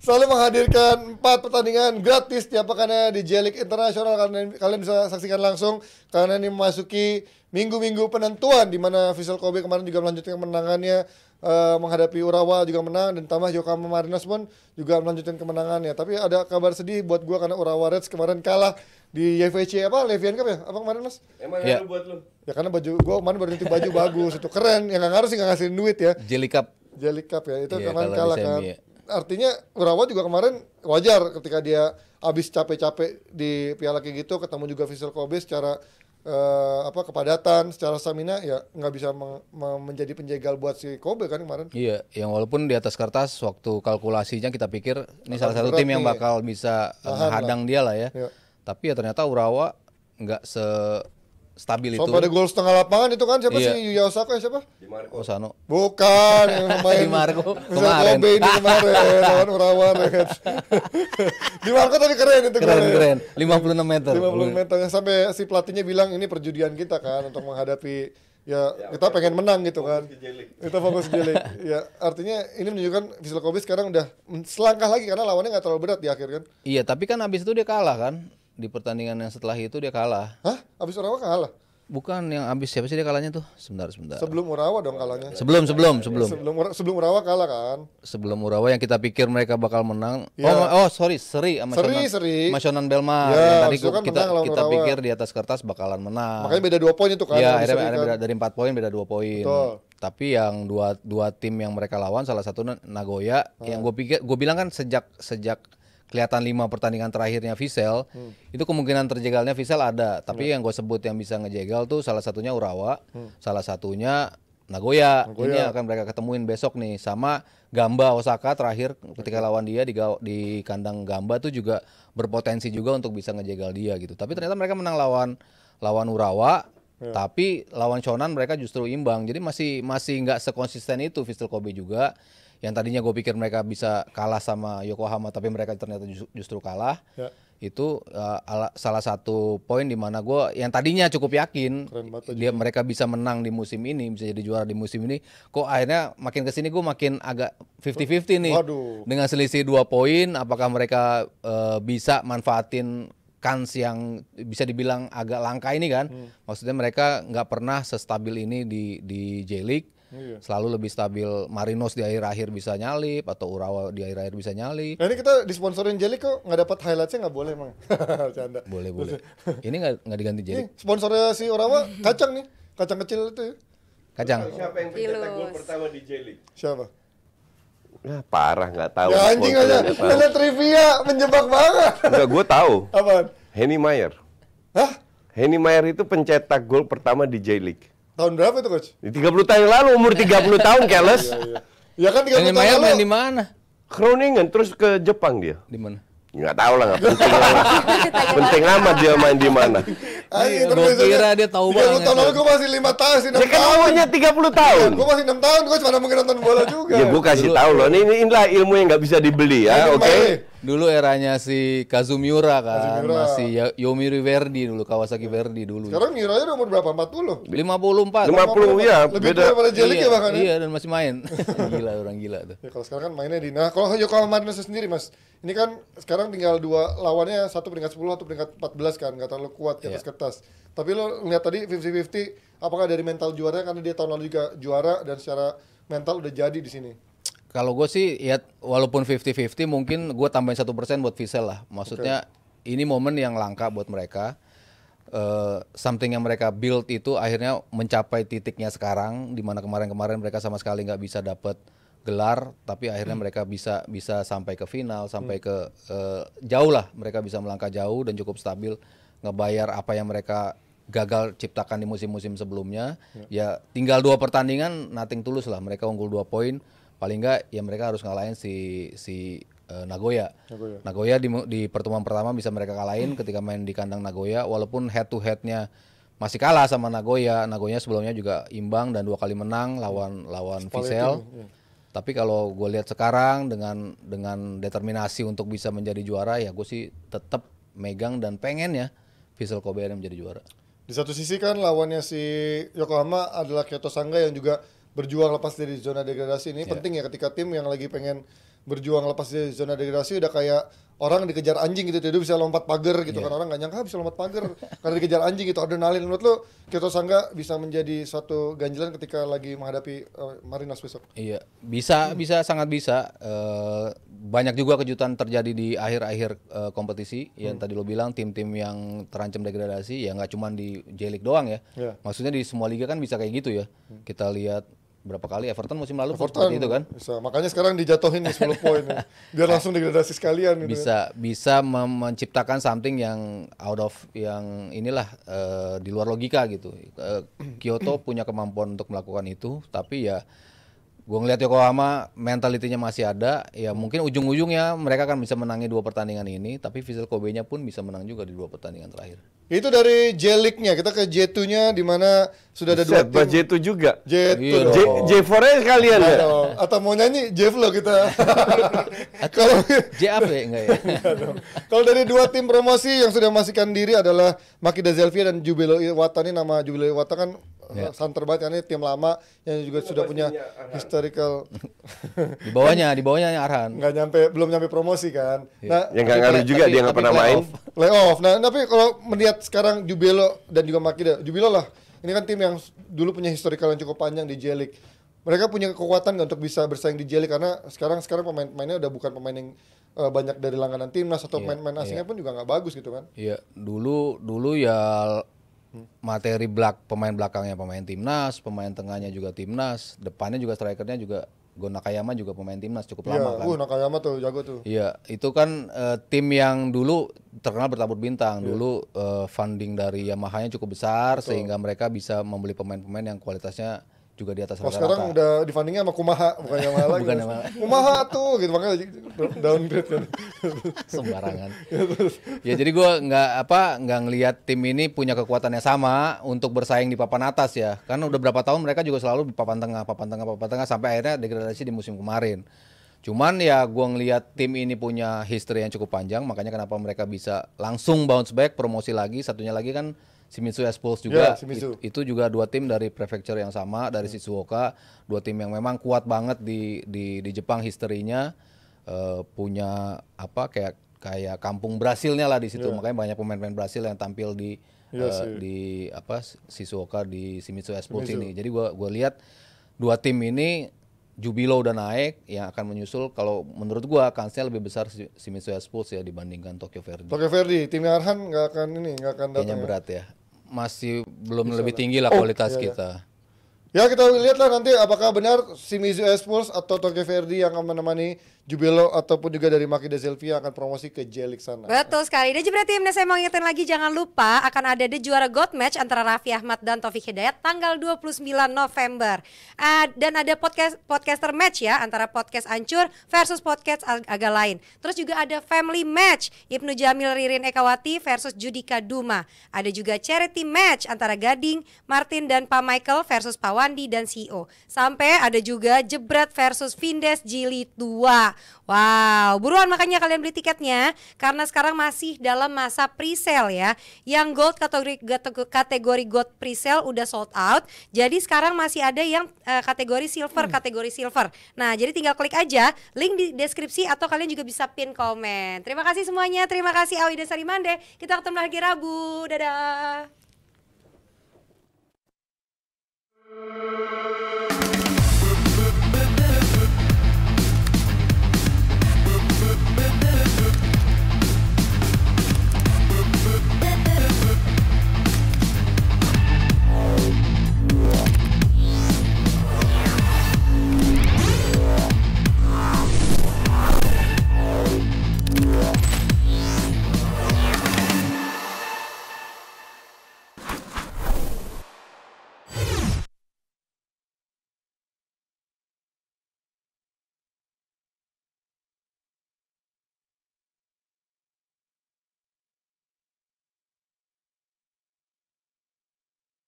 selalu menghadirkan empat pertandingan gratis tiap pekannya di Jelik Internasional kalian kalian bisa saksikan langsung karena ini memasuki minggu-minggu penentuan di mana Vissel Kobe kemarin juga melanjutkan menangannya uh, menghadapi Urawa juga menang dan tambah Yokohama Mariners pun juga melanjutkan kemenangan ya. Tapi ada kabar sedih buat gua karena Urawa Reds kemarin kalah di YVC apa Levian Cup ya? Apa kemarin Mas? Emang ya. buat lu. Ya karena baju gua kemarin baru nanti baju bagus itu keren yang nggak harus nggak ngasihin duit ya. Jelly Cup. Jelly Cup ya itu ya, kemarin kalah kan. Ya. Artinya Urawa juga kemarin wajar ketika dia habis capek-capek di Piala kayak gitu ketemu juga Vissel Kobe secara uh, apa kepadatan secara stamina ya nggak bisa me menjadi penjegal buat si Kobe kan kemarin. Iya, yang walaupun di atas kertas waktu kalkulasinya kita pikir ini salah satu tim yang bakal bisa eh, menghadang dia lah ya. Iya. Tapi ya ternyata Urawa nggak se stabil itu. Soalnya ada gol setengah lapangan itu kan siapa iya. sih Yuya Osaka ya, siapa? Di Marco. Osano. Bukan yang main Di Marco kemarin. Kobe ini kemarin lawan Urawan ya kan. Di Marco tadi keren itu keren. Keren, keren. 56 meter. 56 meter sampai si pelatihnya bilang ini perjudian kita kan untuk menghadapi ya, ya kita pengen menang gitu kan kita fokus jelek ya artinya ini menunjukkan Vissel Kobe sekarang udah selangkah lagi karena lawannya nggak terlalu berat di akhir kan iya tapi kan habis itu dia kalah kan di pertandingan yang setelah itu dia kalah Hah? Abis Urawa kalah. Bukan yang abis siapa sih dia kalahnya tuh? Sebentar, sebentar. Sebelum Urawa dong kalahnya. Sebelum, sebelum, sebelum. Sebelum sebelum Urawa kalah kan? Sebelum Urawa yang kita pikir mereka bakal menang. Ya. Oh, oh sorry, seri sama seri, Shonan, seri. Masionan Shonan Belma. Ya, yang tadi kan kita kita Urawa. pikir di atas kertas bakalan menang. Makanya beda dua poin itu kan? Iya, ada, kan. beda, dari empat poin beda dua poin. Betul. Tapi yang dua dua tim yang mereka lawan salah satu Nagoya hmm. yang ah. gue pikir gue bilang kan sejak sejak kelihatan lima pertandingan terakhirnya Vissel hmm. itu kemungkinan terjegalnya Vissel ada. Tapi hmm. yang gue sebut yang bisa ngejegal tuh salah satunya Urawa, hmm. salah satunya Nagoya. Nagoya. Ini akan mereka ketemuin besok nih sama Gamba Osaka terakhir ketika hmm. lawan dia di di kandang Gamba tuh juga berpotensi juga untuk bisa ngejegal dia gitu. Tapi hmm. ternyata mereka menang lawan lawan Urawa, Ya. Tapi lawan Shonan mereka justru imbang. Jadi masih masih nggak sekonsisten itu Vistel Kobe juga yang tadinya gue pikir mereka bisa kalah sama Yokohama tapi mereka ternyata justru kalah ya. itu uh, ala, salah satu poin di mana gue yang tadinya cukup yakin dia mereka bisa menang di musim ini bisa jadi juara di musim ini kok akhirnya makin kesini gue makin agak 50-50 nih Waduh. dengan selisih dua poin apakah mereka uh, bisa manfaatin kans yang bisa dibilang agak langka ini kan hmm. maksudnya mereka nggak pernah sestabil ini di di J League Iya. Selalu lebih stabil. Marinos di akhir-akhir bisa nyalip atau Urawa di akhir-akhir bisa nyalip. Nah, ini kita disponsorin Jelik kok nggak dapat highlightnya nggak boleh emang. Boleh boleh. ini nggak diganti Jelly. sponsornya si Urawa kacang nih, kacang kecil itu. Ya. Kacang. Siapa yang pencetak gol pertama di Jelly? Siapa? Ya, parah nggak tahu. Ya anjing aja. Ada trivia menjebak banget. Enggak, gue tahu. Apaan? Henny Mayer. Hah? Henny Mayer itu pencetak gol pertama di J League. Tahun berapa itu coach? 30 ya, tahun yang lalu umur 30 tahun iya, iya. Keles. Ya kan 30 tahun lalu. Main di mana? Groningen terus ke Jepang dia. Di mana? Enggak tahu lah, nggak penting lah. penting amat dia main di mana. Ayo, iya, Gue kira ya. dia tahu banget. tahun lalu gue masih lima tahun, sih Dia kan awalnya kan puluh tahun. Ya, gue masih enam tahun, gue cuma mungkin nonton bola juga. Ya gue kasih tahu loh, ini inilah ilmu yang nggak bisa dibeli ya, oke? dulu eranya si Kazumiura kan Kazumiura. masih ya, Yomiuri Verdi dulu Kawasaki iya. Verdi dulu sekarang Miura udah umur berapa 40 54 50 ya lebih beda daripada Jelik iya, ya bahkan ya? iya dan masih main gila orang gila tuh ya, kalau sekarang kan mainnya di nah kalau Yokohama Mariners sendiri mas ini kan sekarang tinggal dua lawannya satu peringkat 10 atau peringkat 14 kan nggak terlalu kuat di atas ya. kertas tapi lo lihat tadi 50-50 apakah dari mental juaranya karena dia tahun lalu juga juara dan secara mental udah jadi di sini kalau gue sih ya walaupun 50-50 mungkin gue tambahin satu persen buat Visel lah. Maksudnya okay. ini momen yang langka buat mereka. Uh, something yang mereka build itu akhirnya mencapai titiknya sekarang, di mana kemarin-kemarin mereka sama sekali nggak bisa dapat gelar, tapi akhirnya hmm. mereka bisa bisa sampai ke final, sampai hmm. ke uh, jauh lah. Mereka bisa melangkah jauh dan cukup stabil ngebayar apa yang mereka gagal ciptakan di musim-musim sebelumnya. Ya. ya tinggal dua pertandingan, nothing tulus lah. Mereka unggul dua poin paling nggak ya mereka harus ngalahin si si uh, Nagoya. Nagoya. Nagoya di, di pertemuan pertama bisa mereka kalahin hmm. ketika main di kandang Nagoya walaupun head to headnya masih kalah sama Nagoya. Nagoya sebelumnya juga imbang dan dua kali menang lawan lawan Vissel. Ya. Tapi kalau gue lihat sekarang dengan dengan determinasi untuk bisa menjadi juara ya gue sih tetap megang dan pengen ya Vissel Kobe menjadi juara. Di satu sisi kan lawannya si Yokohama adalah Kyoto Sangga yang juga berjuang lepas dari zona degradasi ini yeah. penting ya ketika tim yang lagi pengen berjuang lepas dari zona degradasi udah kayak orang dikejar anjing gitu dia bisa lompat pagar gitu yeah. kan orang nggak nyangka bisa lompat pagar karena dikejar anjing gitu adrenalin menurut lo kita Sangga bisa menjadi suatu ganjilan ketika lagi menghadapi uh, Marinos besok iya bisa hmm. bisa sangat bisa uh, banyak juga kejutan terjadi di akhir-akhir uh, kompetisi yang hmm. tadi lo bilang tim-tim yang terancam degradasi ya nggak cuma di J doang ya yeah. maksudnya di semua liga kan bisa kayak gitu ya hmm. kita lihat berapa kali Everton musim lalu Everton, itu kan. Bisa. Makanya sekarang dijatuhin nih 10 poin biar langsung degradasi sekalian gitu. Bisa ya. bisa menciptakan something yang out of yang inilah uh, di luar logika gitu. Uh, Kyoto punya kemampuan untuk melakukan itu tapi ya Gue ngeliat Yokohama mentalitinya masih ada, ya mungkin ujung-ujungnya mereka akan bisa menangi dua pertandingan ini, tapi Vizel Kobe-nya pun bisa menang juga di dua pertandingan terakhir. Itu dari J League-nya, kita ke J2 nya di sudah ada Set, dua tim. J2 juga. J2. Iya J, 4 nya sekalian iya ya. Atau mau nyanyi J lo kita. Kalau J apa ya enggak ya? Iya Kalau dari dua tim promosi yang sudah memastikan diri adalah Makida Zelvia dan Jubilo Iwata nih nama Jubilo Iwata kan yeah. santer banget kan ini tim lama yang juga itu iya, sudah punya Arhan. historical di bawahnya di bawahnya Arhan nggak nyampe belum nyampe promosi kan yeah. nah yang nggak ngaruh juga tapi, dia nggak pernah main playoff nah tapi kalau melihat sekarang Jubilo dan juga Makida Jubilo lah ini kan tim yang dulu punya historical yang cukup panjang di Jelik. mereka punya kekuatan untuk bisa bersaing di Jelik karena sekarang sekarang pemain-pemainnya udah bukan pemain yang eh, banyak dari langganan timnas atau iya, pemain-pemain yeah, asingnya yeah. pun juga nggak bagus gitu kan? Iya, yeah. dulu dulu ya materi belak pemain belakangnya pemain timnas, pemain tengahnya juga timnas, depannya juga strikernya juga Go Nakayama juga pemain timnas cukup yeah, lama kan. Uh, Nakayama tuh jago tuh. Iya, itu kan uh, tim yang dulu terkenal bertabur bintang. Yeah. Dulu uh, funding dari Yamaha-nya cukup besar Betul. sehingga mereka bisa membeli pemain-pemain yang kualitasnya juga di atas rata-rata. Oh, sekarang udah difundingnya sama Kumaha, bukan yang lagi. bukan Kumaha tuh gitu makanya downgrade kan. Sembarangan. Ya, ya jadi gue nggak apa nggak ngelihat tim ini punya kekuatannya sama untuk bersaing di papan atas ya. Karena udah berapa tahun mereka juga selalu di papan tengah, papan tengah, papan tengah sampai akhirnya degradasi di musim kemarin. Cuman ya gue ngelihat tim ini punya history yang cukup panjang, makanya kenapa mereka bisa langsung bounce back, promosi lagi. Satunya lagi kan Shimizu S-Pulse juga. Yeah, It, itu juga dua tim dari prefecture yang sama dari hmm. Shizuoka, dua tim yang memang kuat banget di di di Jepang historinya uh, eh, punya apa kayak kayak kampung Brasilnya lah di situ. Yeah. Makanya banyak pemain-pemain Brasil yang tampil di yeah, ya uh, di apa Shizuoka di Shimizu s ini. Jadi gua gua lihat dua tim ini Jubilo udah naik, yang akan menyusul kalau menurut gua kansnya lebih besar Shimizu Espulse ya dibandingkan Tokyo Verdy. Tokyo Verdy, tim Arhan nggak akan ini, nggak akan datang. Kayaknya ya. berat ya masih belum Bisa lebih tinggi lah oh, kualitas oh, iya, iya. kita. Ya kita lihatlah nanti apakah benar si Mizu Esports atau Toke Verdi yang akan menemani Jubilo ataupun juga dari Maki Zelvia akan promosi ke Jelik sana. Betul sekali. Dan juga tim, saya mau ingetin lagi jangan lupa akan ada the juara God Match antara Raffi Ahmad dan Taufik Hidayat tanggal 29 November. Uh, dan ada podcast podcaster match ya antara podcast Ancur versus podcast ag agak lain. Terus juga ada family match Ibnu Jamil Ririn Ekawati versus Judika Duma. Ada juga charity match antara Gading, Martin dan Pak Michael versus Pak Wandi dan CEO. Sampai ada juga jebret versus Vindes Jili 2. Wow, buruan makanya kalian beli tiketnya karena sekarang masih dalam masa pre-sale ya. Yang gold kategori kategori gold pre-sale udah sold out. Jadi sekarang masih ada yang uh, kategori silver, hmm. kategori silver. Nah, jadi tinggal klik aja link di deskripsi atau kalian juga bisa pin komen. Terima kasih semuanya. Terima kasih Awi Desari Mande. Kita ketemu lagi Rabu. Dadah.